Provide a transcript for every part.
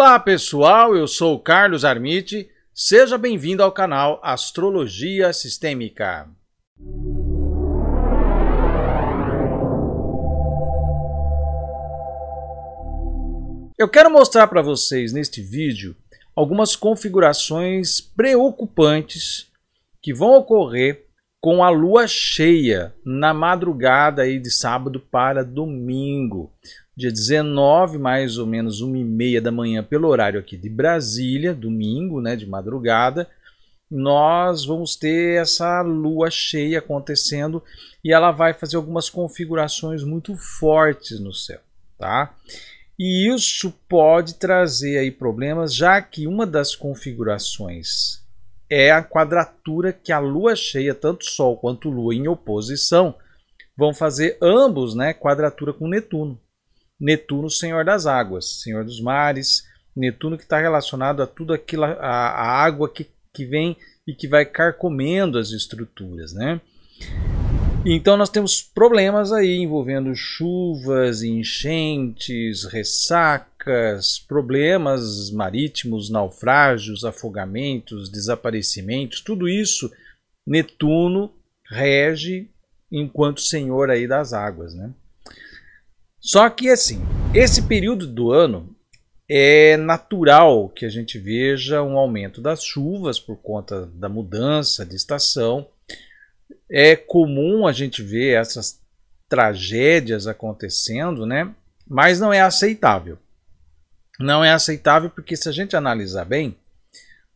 Olá pessoal, eu sou Carlos Armite, seja bem-vindo ao canal Astrologia Sistêmica. Eu quero mostrar para vocês neste vídeo algumas configurações preocupantes que vão ocorrer com a lua cheia na madrugada aí de sábado para domingo dia 19, mais ou menos 1 e meia da manhã, pelo horário aqui de Brasília, domingo, né, de madrugada, nós vamos ter essa lua cheia acontecendo e ela vai fazer algumas configurações muito fortes no céu, tá? E isso pode trazer aí problemas, já que uma das configurações é a quadratura que a lua cheia, tanto sol quanto lua em oposição, vão fazer ambos, né, quadratura com Netuno. Netuno, senhor das águas, senhor dos mares, Netuno que está relacionado a tudo aquilo, a, a água que, que vem e que vai carcomendo as estruturas, né? Então nós temos problemas aí envolvendo chuvas, enchentes, ressacas, problemas marítimos, naufrágios, afogamentos, desaparecimentos, tudo isso Netuno rege enquanto senhor aí das águas, né? Só que assim, esse período do ano é natural que a gente veja um aumento das chuvas por conta da mudança de estação. É comum a gente ver essas tragédias acontecendo, né? Mas não é aceitável. Não é aceitável porque se a gente analisar bem,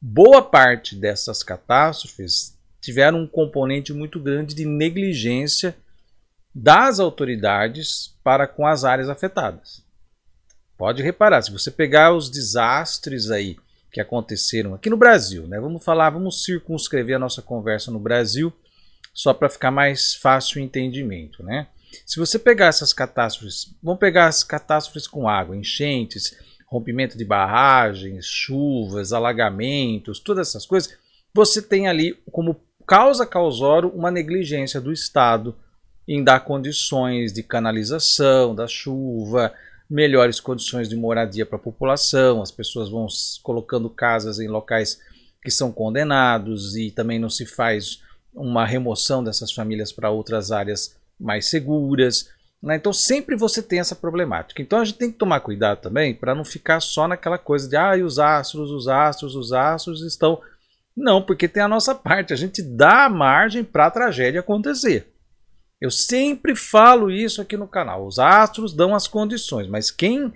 boa parte dessas catástrofes tiveram um componente muito grande de negligência das autoridades para com as áreas afetadas. Pode reparar, se você pegar os desastres aí que aconteceram aqui no Brasil, né? Vamos falar, vamos circunscrever a nossa conversa no Brasil, só para ficar mais fácil o entendimento, né? Se você pegar essas catástrofes, vamos pegar as catástrofes com água, enchentes, rompimento de barragens, chuvas, alagamentos, todas essas coisas, você tem ali como causa causório uma negligência do Estado, em dar condições de canalização da chuva, melhores condições de moradia para a população, as pessoas vão colocando casas em locais que são condenados e também não se faz uma remoção dessas famílias para outras áreas mais seguras. Né? Então sempre você tem essa problemática. Então a gente tem que tomar cuidado também para não ficar só naquela coisa de ah, os astros, os astros, os astros estão. Não, porque tem a nossa parte, a gente dá margem para a tragédia acontecer. Eu sempre falo isso aqui no canal. Os astros dão as condições, mas quem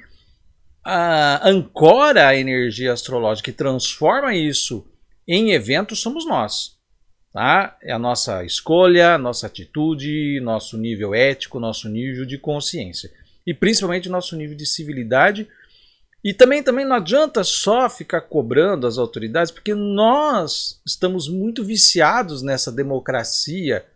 a, ah, ancora a energia astrológica e transforma isso em eventos somos nós. Tá? É a nossa escolha, nossa atitude, nosso nível ético, nosso nível de consciência. E principalmente nosso nível de civilidade. E também, também não adianta só ficar cobrando as autoridades, porque nós estamos muito viciados nessa democracia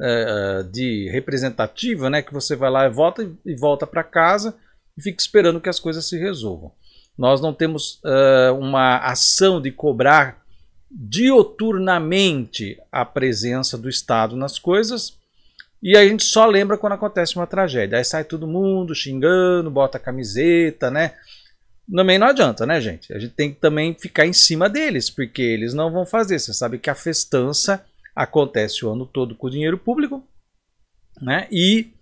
é, é, de representativa, né, que você vai lá e volta e volta para casa e fica esperando que as coisas se resolvam. Nós não temos uh, uma ação de cobrar dioturnamente a presença do Estado nas coisas e a gente só lembra quando acontece uma tragédia. Aí sai todo mundo xingando, bota a camiseta, né? Também não adianta, né, gente? A gente tem que também ficar em cima deles, porque eles não vão fazer. Você sabe que a festança acontece o ano todo com o dinheiro público, né? E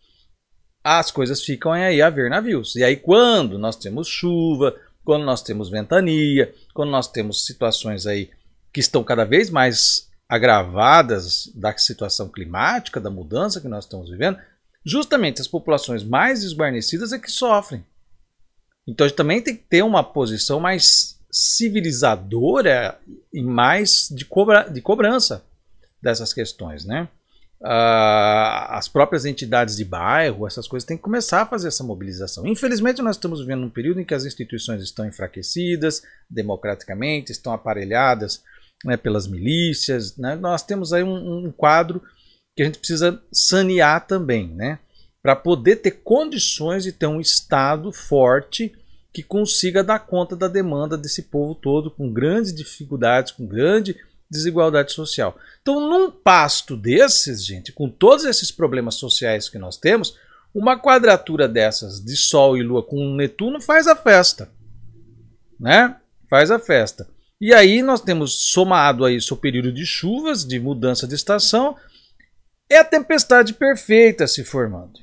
as coisas ficam aí a ver navios. E aí quando nós temos chuva, quando nós temos ventania, quando nós temos situações aí que estão cada vez mais agravadas da situação climática, da mudança que nós estamos vivendo, justamente as populações mais desguarnecidas é que sofrem. Então a gente também tem que ter uma posição mais civilizadora e mais de, cobra, de cobrança dessas questões, né? Uh, as próprias entidades de bairro, essas coisas, têm que começar a fazer essa mobilização. Infelizmente, nós estamos vivendo um período em que as instituições estão enfraquecidas democraticamente, estão aparelhadas né, pelas milícias. Né? Nós temos aí um, um, quadro que a gente precisa sanear também, né? para poder ter condições de ter um Estado forte que consiga dar conta da demanda desse povo todo, com grandes dificuldades, com grande desigualdade social. Então, num pasto desses, gente, com todos esses problemas sociais que nós temos, uma quadratura dessas de Sol e Lua com Netuno faz a festa. Né? Faz a festa. E aí nós temos somado a isso o período de chuvas, de mudança de estação, é a tempestade perfeita se formando.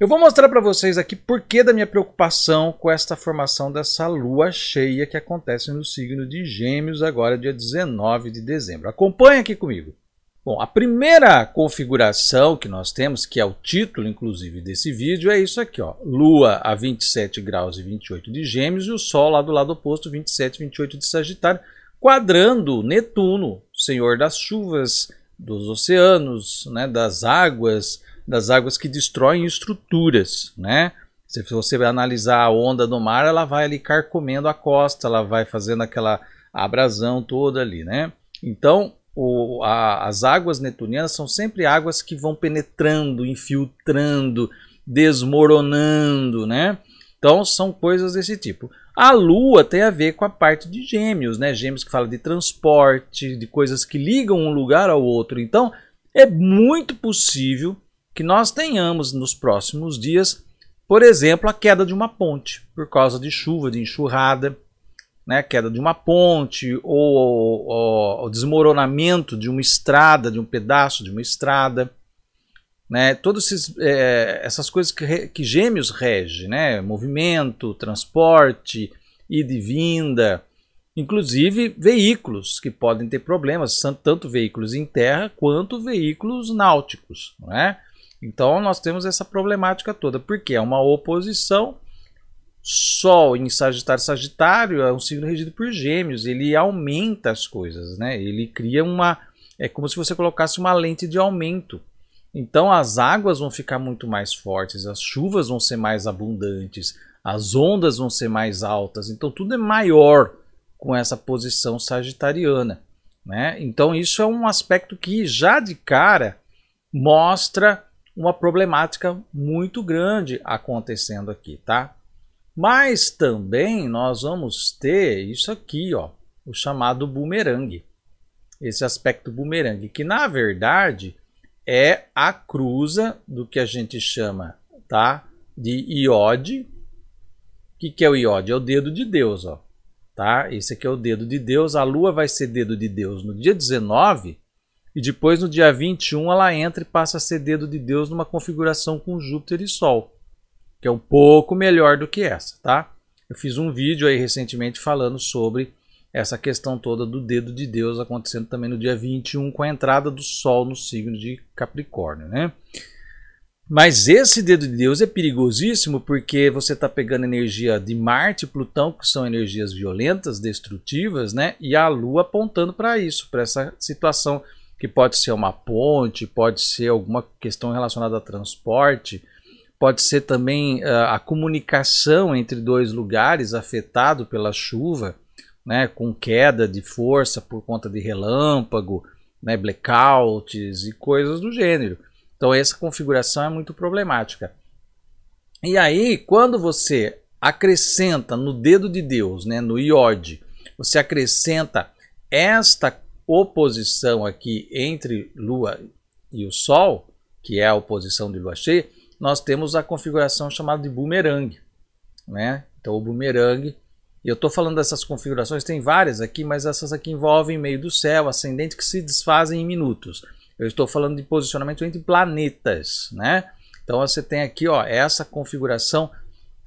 Eu vou mostrar para vocês aqui por que da minha preocupação com esta formação dessa lua cheia que acontece no signo de Gêmeos agora dia 19 de dezembro. Acompanhe aqui comigo. Bom, a primeira configuração que nós temos, que é o título inclusive desse vídeo, é isso aqui, ó. Lua a 27 graus e 28 de Gêmeos e o Sol lá do lado oposto, 27 e 28 de Sagitário, quadrando Netuno, senhor das chuvas, dos oceanos, né, das águas, das águas que destroem estruturas, né? Se você analisar a onda do mar, ela vai ali carcomendo a costa, ela vai fazendo aquela abrasão toda ali, né? Então, o, a, as águas netunianas são sempre águas que vão penetrando, infiltrando, desmoronando, né? Então, são coisas desse tipo. A lua tem a ver com a parte de gêmeos, né? Gêmeos que fala de transporte, de coisas que ligam um lugar ao outro. Então, é muito possível que nós tenhamos nos próximos dias, por exemplo, a queda de uma ponte por causa de chuva, de enxurrada, né, queda de uma ponte ou, ou, ou desmoronamento de uma estrada, de um pedaço de uma estrada. Né, todas é, essas coisas que, que gêmeos rege, né, movimento, transporte, ida e vinda, inclusive veículos que podem ter problemas, tanto veículos em terra quanto veículos náuticos. Né? Então nós temos essa problemática toda, porque é uma oposição. Sol em Sagitário, Sagitário é um signo regido por Gêmeos, ele aumenta as coisas, né? Ele cria uma é como se você colocasse uma lente de aumento. Então as águas vão ficar muito mais fortes, as chuvas vão ser mais abundantes, as ondas vão ser mais altas. Então tudo é maior com essa posição sagitariana, né? Então isso é um aspecto que já de cara mostra uma problemática muito grande acontecendo aqui, tá? Mas também nós vamos ter isso aqui, ó, o chamado bumerangue. Esse aspecto bumerangue, que na verdade é a cruza do que a gente chama, tá? De iode. O que, que é o iode? É o dedo de Deus, ó. Tá? Esse aqui é o dedo de Deus. A lua vai ser dedo de Deus no dia 19 e depois, no dia 21, ela entra e passa a ser dedo de Deus numa configuração com Júpiter e Sol, que é um pouco melhor do que essa, tá? Eu fiz um vídeo aí recentemente falando sobre essa questão toda do dedo de Deus acontecendo também no dia 21 com a entrada do Sol no signo de Capricórnio, né? Mas esse dedo de Deus é perigosíssimo porque você está pegando energia de Marte e Plutão, que são energias violentas, destrutivas, né? E a Lua apontando para isso, para essa situação que pode ser uma ponte, pode ser alguma questão relacionada a transporte, pode ser também uh, a comunicação entre dois lugares afetado pela chuva, né, com queda de força por conta de relâmpago, né, blackouts e coisas do gênero. Então essa configuração é muito problemática. E aí, quando você acrescenta no dedo de Deus, né, no iode, você acrescenta esta oposição aqui entre Lua e o Sol, que é a oposição de Lua cheia, nós temos a configuração chamada de bumerangue. Né? Então, o bumerangue, eu estou falando dessas configurações, tem várias aqui, mas essas aqui envolvem meio do céu, ascendente, que se desfazem em minutos. Eu estou falando de posicionamento entre planetas, né? Então você tem aqui, ó, essa configuração,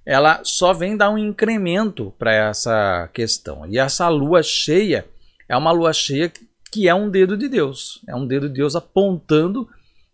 ela só vem dar um incremento para essa questão. E essa lua cheia, é uma lua cheia que é um dedo de Deus. É um dedo de Deus apontando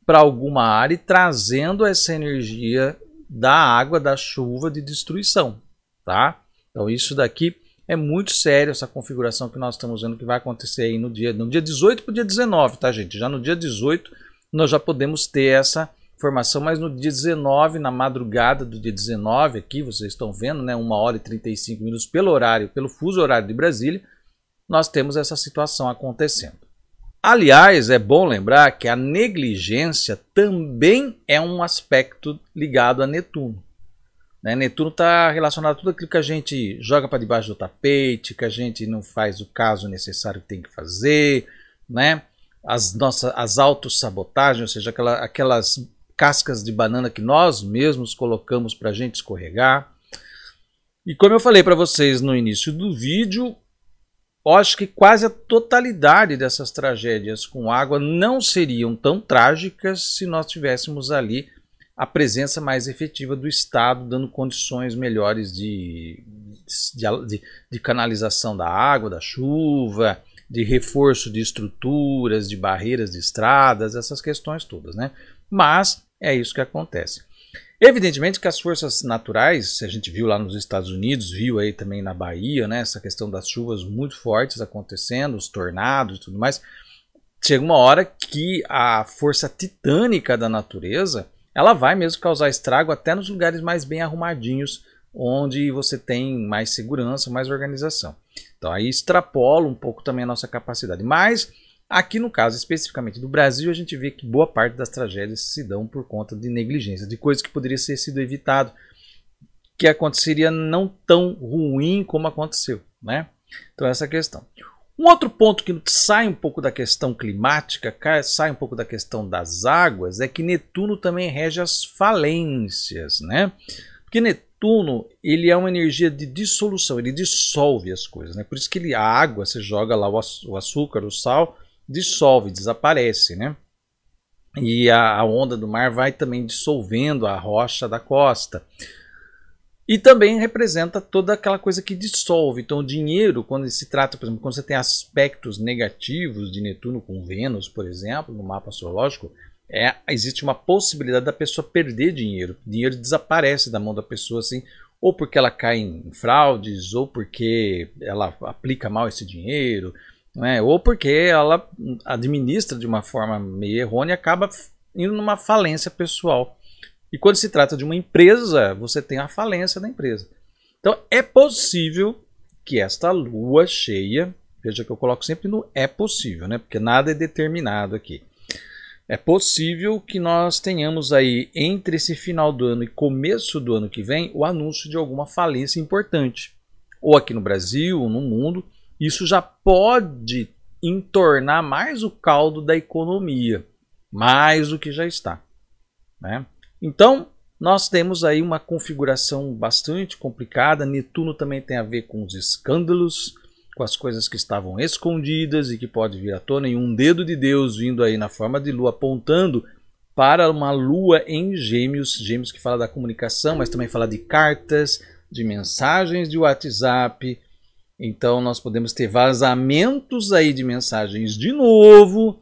para alguma área e trazendo essa energia da água, da chuva de destruição, tá? Então isso daqui é muito sério essa configuração que nós estamos vendo que vai acontecer aí no dia, no dia 18 para o dia 19, tá gente? Já no dia 18 nós já podemos ter essa formação, mas no dia 19, na madrugada do dia 19 aqui, vocês estão vendo, né, 1 hora e 35 minutos pelo horário, pelo fuso horário de Brasília, nós temos essa situação acontecendo. Aliás, é bom lembrar que a negligência também é um aspecto ligado a Netuno. Né? Netuno está relacionado a tudo aquilo que a gente joga para debaixo do tapete, que a gente não faz o caso necessário que tem que fazer, né? as nossas as autossabotagens, ou seja, aquela, aquelas cascas de banana que nós mesmos colocamos para a gente escorregar. E como eu falei para vocês no início do vídeo, eu acho que quase a totalidade dessas tragédias com água não seriam tão trágicas se nós tivéssemos ali a presença mais efetiva do Estado, dando condições melhores de, de, de, de canalização da água, da chuva, de reforço de estruturas, de barreiras de estradas, essas questões todas, né? Mas é isso que acontece. Evidentemente que as forças naturais, a gente viu lá nos Estados Unidos, viu aí também na Bahia, né, essa questão das chuvas muito fortes acontecendo, os tornados e tudo mais. Chega uma hora que a força titânica da natureza, ela vai mesmo causar estrago até nos lugares mais bem arrumadinhos, onde você tem mais segurança, mais organização. Então aí extrapola um pouco também a nossa capacidade. Mas Aqui no caso especificamente do Brasil, a gente vê que boa parte das tragédias se dão por conta de negligência, de coisas que poderia ter sido evitado, que aconteceria não tão ruim como aconteceu, né? Então essa é a questão. Um outro ponto que sai um pouco da questão climática, sai um pouco da questão das águas, é que Netuno também rege as falências, né? Porque Netuno, ele é uma energia de dissolução, ele dissolve as coisas, né? Por isso que ele, a água, você joga lá o açúcar, o sal, dissolve, desaparece, né? E a, onda do mar vai também dissolvendo a rocha da costa. E também representa toda aquela coisa que dissolve. Então, o dinheiro, quando se trata, por exemplo, quando você tem aspectos negativos de Netuno com Vênus, por exemplo, no mapa astrológico, é, existe uma possibilidade da pessoa perder dinheiro. O dinheiro desaparece da mão da pessoa, assim, ou porque ela cai em fraudes, ou porque ela aplica mal esse dinheiro, né? Ou porque ela administra de uma forma meio errônea e acaba indo numa falência pessoal. E quando se trata de uma empresa, você tem a falência da empresa. Então é possível que esta lua cheia, veja que eu coloco sempre no é possível, né? Porque nada é determinado aqui. É possível que nós tenhamos aí entre esse final do ano e começo do ano que vem o anúncio de alguma falência importante, ou aqui no Brasil, ou no mundo. Isso já pode entornar mais o caldo da economia, mais do que já está. Né? Então, nós temos aí uma configuração bastante complicada. Netuno também tem a ver com os escândalos, com as coisas que estavam escondidas e que pode vir à tona, e um dedo de Deus vindo aí na forma de lua apontando para uma lua em Gêmeos, Gêmeos que fala da comunicação, mas também fala de cartas, de mensagens de WhatsApp, então nós podemos ter vazamentos aí de mensagens de novo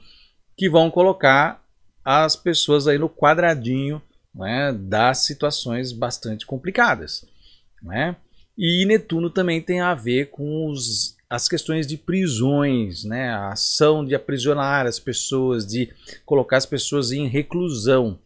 que vão colocar as pessoas aí no quadradinho né, das situações bastante complicadas. Né? E Netuno também tem a ver com os, as questões de prisões, né? a ação de aprisionar as pessoas, de colocar as pessoas em reclusão.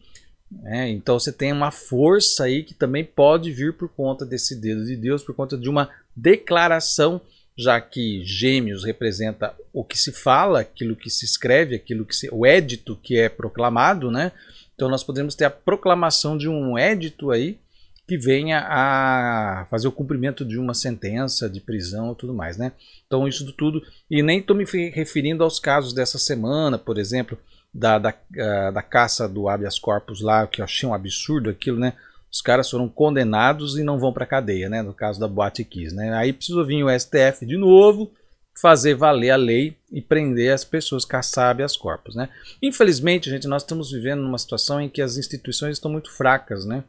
Né? Então você tem uma força aí que também pode vir por conta desse dedo de Deus, por conta de uma declaração, já que Gêmeos representa o que se fala, aquilo que se escreve, aquilo que se, o édito que é proclamado, né? Então nós podemos ter a proclamação de um édito aí que venha a fazer o cumprimento de uma sentença de prisão e tudo mais, né? Então isso tudo e nem estou me referindo aos casos dessa semana, por exemplo, da, da, ah, da caça do habeas corpus lá que eu achei um absurdo aquilo, né? os caras foram condenados e não vão para cadeia, né? No caso da Boate Kiss, né? Aí precisou vir o STF de novo fazer valer a lei e prender as pessoas, caçar as corpos, né? Infelizmente, gente, nós estamos vivendo numa situação em que as instituições estão muito fracas, né?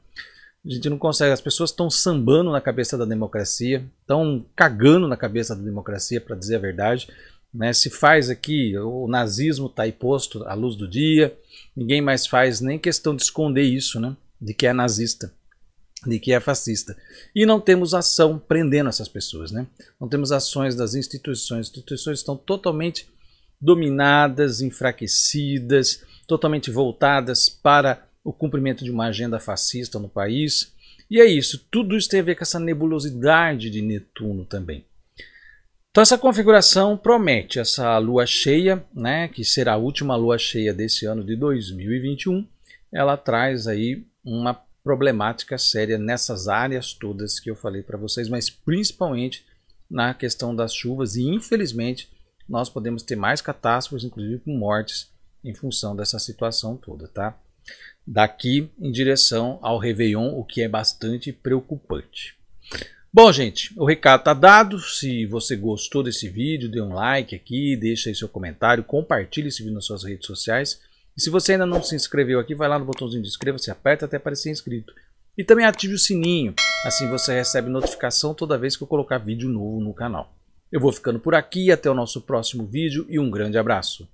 A gente não consegue, as pessoas estão sambando na cabeça da democracia, estão cagando na cabeça da democracia, para dizer a verdade. Né? Se faz aqui, o nazismo está aí posto à luz do dia, ninguém mais faz nem questão de esconder isso, né? de que é nazista, de que é fascista. E não temos ação prendendo essas pessoas, né? Não temos ações das instituições. As instituições estão totalmente dominadas, enfraquecidas, totalmente voltadas para o cumprimento de uma agenda fascista no país. E é isso, tudo isso tem a ver com essa nebulosidade de Netuno também. Então essa configuração promete essa lua cheia, né, que será a última lua cheia desse ano de 2021. Ela traz aí uma problemática séria nessas áreas todas que eu falei para vocês, mas principalmente na questão das chuvas e infelizmente nós podemos ter mais catástrofes, inclusive com mortes em função dessa situação toda, tá? Daqui em direção ao Réveillon, o que é bastante preocupante. Bom, gente, o recado tá dado. Se você gostou desse vídeo, dê um like aqui, deixa aí seu comentário, compartilhe esse vídeo nas suas redes sociais. E se você ainda não se inscreveu aqui, vai lá no botãozinho de inscreva-se, aperta até aparecer inscrito. E também ative o sininho, assim você recebe notificação toda vez que eu colocar vídeo novo no canal. Eu vou ficando por aqui, até o nosso próximo vídeo e um grande abraço.